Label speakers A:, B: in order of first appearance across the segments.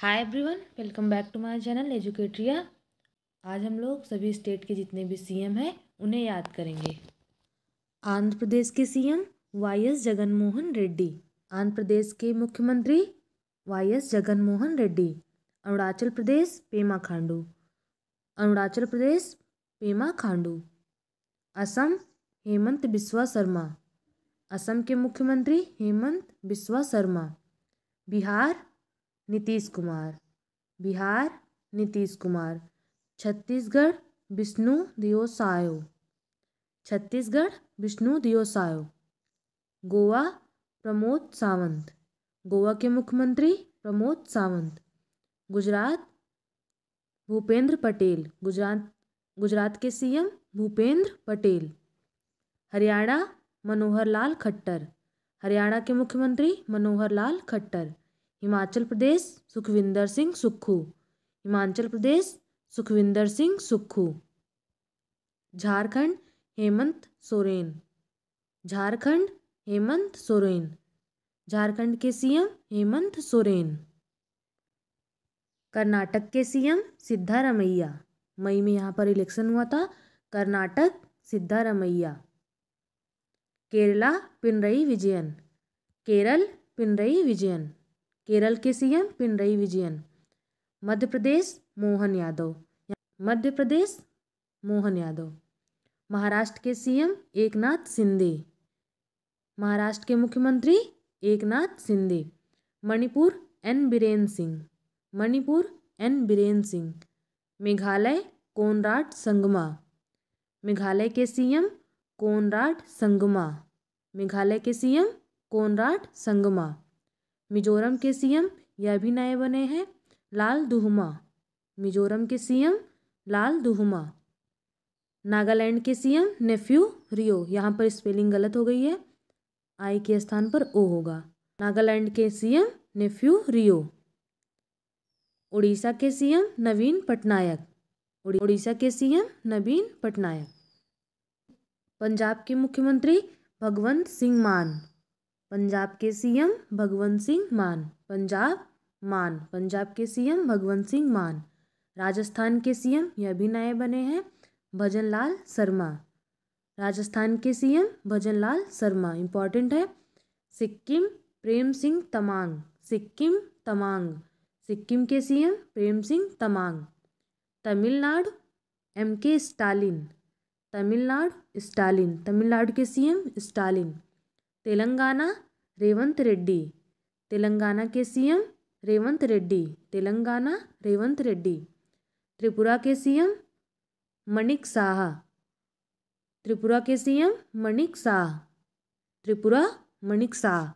A: hi everyone welcome back to my channel Educatria आज हम लोग सभी स्टेट के जितने भी सीएम हैं उन्हें याद करेंगे आंध्र प्रदेश के CM Y S Jaganmohan Reddy Andhra Pradesh के मुख्यमंत्री वाई एस जगनमोहन रेड्डी अरुणाचल प्रदेश पेमा खांडू अरुणाचल प्रदेश पेमा खांडू असम हेमंत बिस्वा शर्मा असम के मुख्यमंत्री हेमंत बिस्वा शर्मा बिहार नीतीश कुमार बिहार नीतीश कुमार छत्तीसगढ़ विष्णु दियो सायो छत्तीसगढ़ विष्णु दियो सायो गोवा प्रमोद सावंत गोवा के मुख्यमंत्री प्रमोद सावंत गुजरात भूपेंद्र पटेल गुजरात गुजरात के सीएम भूपेंद्र पटेल हरियाणा मनोहर लाल खट्टर हरियाणा के मुख्यमंत्री मनोहर लाल खट्टर हिमाचल प्रदेश सुखविंदर सिंह सुक्खू हिमाचल प्रदेश सुखविंदर सिंह सुक्खू झारखंड हेमंत सोरेन झारखंड हेमंत सोरेन झारखंड के सीएम हेमंत सोरेन कर्नाटक के सीएम सिद्धारमैया मई में यहाँ पर इलेक्शन हुआ था कर्नाटक सिद्धारमैया केरला पिनरई विजयन केरल पिनरई विजयन केरल के सीएम पिनरई विजयन मध्य प्रदेश मोहन यादव मध्य प्रदेश मोहन यादव महाराष्ट्र के सीएम एकनाथ शिंदे महाराष्ट्र के मुख्यमंत्री एकनाथ शिंदे मणिपुर एन बीरेन सिंह मणिपुर एन बीरेन सिंह मेघालय कोनराड संगमा मेघालय के सीएम कोनराड संगमा मेघालय के सीएम कोनराड संगमा मिजोरम के सीएम यह भी नए बने हैं लाल दुहमा मिजोरम के सीएम लाल दुहमा नागालैंड के सीएम नेफ्यू रियो यहाँ पर स्पेलिंग गलत हो गई है आई के स्थान पर ओ होगा नागालैंड के सीएम नेफ्यू रियो उड़ीसा के सीएम नवीन पटनायक उड़ीसा के सीएम नवीन पटनायक पंजाब के मुख्यमंत्री भगवंत सिंह मान पंजाब के सीएम भगवंत सिंह मान पंजाब मान पंजाब के सीएम भगवंत सिंह मान राजस्थान के सीएम यह भी नए बने हैं भजन लाल शर्मा राजस्थान के सीएम लाल शर्मा इम्पॉर्टेंट है सिक्किम प्रेम सिंह तमांग सिक्किम तमांग सिक्किम के CM Prem Singh Tamang Tamil Nadu M K Stalin Tamil Nadu Stalin Tamil Nadu के सीएम स्टालिन तेलंगाना रेवंत रेड्डी तेलंगाना के सीएम रेवंत रेड्डी तेलंगाना रेवंत रेड्डी त्रिपुरा के सीएम मणिक शाह त्रिपुरा के सीएम मणिक शाह त्रिपुरा मणिक शाह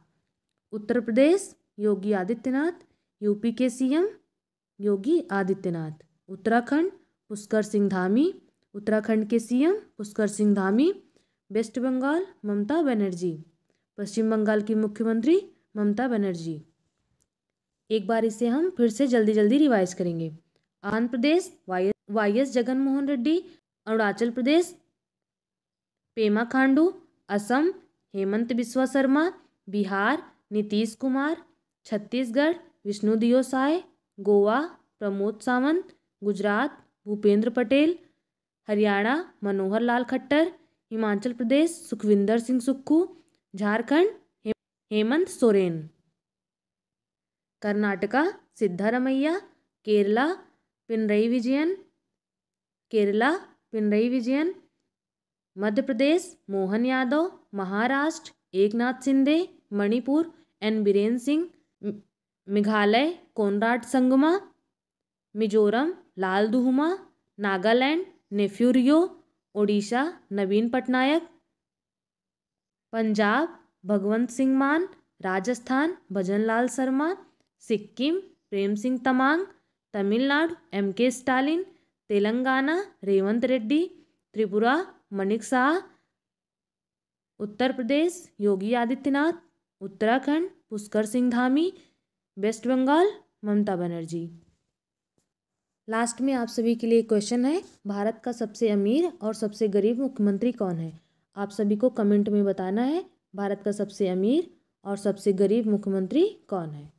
A: उत्तर प्रदेश योगी आदित्यनाथ यूपी के सीएम योगी आदित्यनाथ उत्तराखंड पुष्कर सिंह धामी उत्तराखंड के सीएम पुष्कर सिंह धामी वेस्ट बंगाल ममता बनर्जी पश्चिम बंगाल की मुख्यमंत्री ममता बनर्जी एक बार इसे हम फिर से जल्दी जल्दी रिवाइज करेंगे Andhra Pradesh Y Y S Jaganmohan Reddy Arunachal Pradesh Pema Khandu Assam Himanta Biswa Sarma Bihar Nitish Kumar Chhattisgarh Vishnu Deo Sai Goa Pramod Sawant Gujarat Bhupendra Patel Haryana Manohar Lal Khattar Himachal Pradesh Sukhvinder Singh Sukhu Jharkhand Hemant Soren Karnataka Siddaramaiah Kerala Pinarayi Vijayan Kerala Pinarayi Vijayan Madhya Pradesh Mohan Yadav Maharashtra Eknath Shinde Manipur N Biren Singh Meghalaya Conrad Sangma Mizoram Lalduhoma Nagaland नेफ्यूरियो Odisha Naveen Patnaik Punjab Bhagwant Singh Mann Rajasthan Bhajan Lal Sharma Sikkim Prem Singh Tamang Tamil Nadu M K Stalin Telangana Revanth Reddy Tripura Manik Saha Uttar Pradesh Yogi Adityanath Uttarakhand Pushkar Singh Dhami West Bengal Mamata Banerjee last में आप सभी के लिए क्वेश्चन है भारत का सबसे अमीर और सबसे गरीब मुख्यमंत्री कौन है आप सभी को कमेंट में बताना है भारत का सबसे अमीर और सबसे गरीब मुख्यमंत्री कौन है